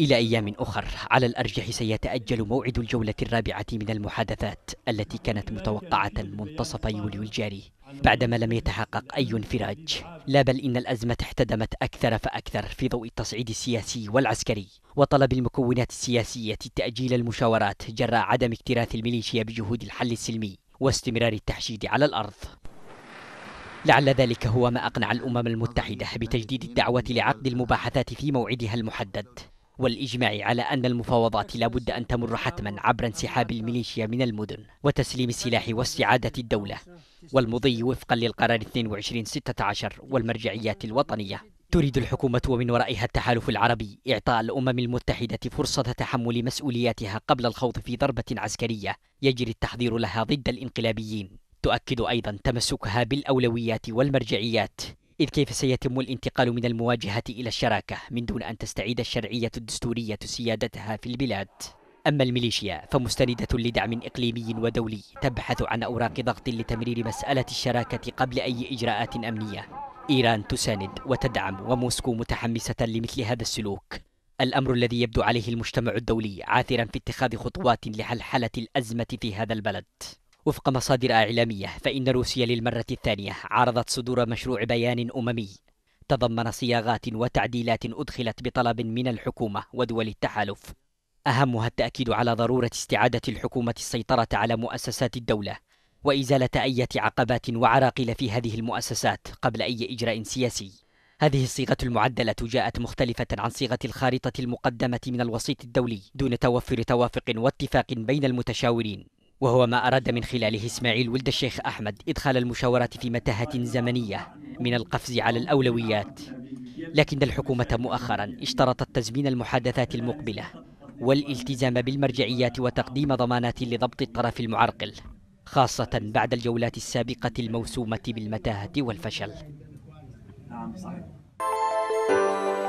إلى أيام أخر على الأرجح سيتأجل موعد الجولة الرابعة من المحادثات التي كانت متوقعة منتصف يوليو الجاري بعدما لم يتحقق أي انفراج لا بل إن الأزمة احتدمت أكثر فأكثر في ضوء التصعيد السياسي والعسكري وطلب المكونات السياسية تأجيل المشاورات جراء عدم اكتراث الميليشيا بجهود الحل السلمي واستمرار التحشيد على الأرض لعل ذلك هو ما أقنع الأمم المتحدة بتجديد الدعوة لعقد المباحثات في موعدها المحدد والإجماع على أن المفاوضات لابد أن تمر حتما عبر انسحاب الميليشيا من المدن وتسليم السلاح واستعادة الدولة والمضي وفقا للقرار 2216 والمرجعيات الوطنية تريد الحكومة ومن ورائها التحالف العربي إعطاء الأمم المتحدة فرصة تحمل مسؤولياتها قبل الخوض في ضربة عسكرية يجري التحضير لها ضد الانقلابيين تؤكد أيضا تمسكها بالأولويات والمرجعيات إذ كيف سيتم الانتقال من المواجهة إلى الشراكة من دون أن تستعيد الشرعية الدستورية سيادتها في البلاد أما الميليشيا فمستندة لدعم إقليمي ودولي تبحث عن أوراق ضغط لتمرير مسألة الشراكة قبل أي إجراءات أمنية إيران تساند وتدعم وموسكو متحمسة لمثل هذا السلوك الأمر الذي يبدو عليه المجتمع الدولي عاثرا في اتخاذ خطوات لحلحلة الأزمة في هذا البلد وفق مصادر إعلامية فإن روسيا للمرة الثانية عرضت صدور مشروع بيان أممي تضمن صياغات وتعديلات أدخلت بطلب من الحكومة ودول التحالف أهمها التأكيد على ضرورة استعادة الحكومة السيطرة على مؤسسات الدولة وإزالة أي عقبات وعراقيل في هذه المؤسسات قبل أي إجراء سياسي هذه الصيغة المعدلة جاءت مختلفة عن صيغة الخارطة المقدمة من الوسيط الدولي دون توفر توافق واتفاق بين المتشاورين وهو ما أراد من خلاله إسماعيل ولد الشيخ أحمد إدخال المشاورات في متاهة زمنية من القفز على الأولويات لكن الحكومة مؤخرا اشترطت تزمين المحادثات المقبلة والالتزام بالمرجعيات وتقديم ضمانات لضبط الطرف المعرقل خاصة بعد الجولات السابقة الموسومة بالمتاهة والفشل نعم صحيح